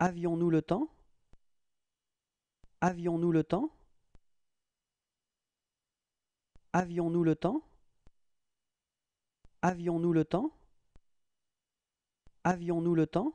Avions-nous le temps Avions-nous le temps Avions-nous le temps Avions-nous le temps Avions-nous le temps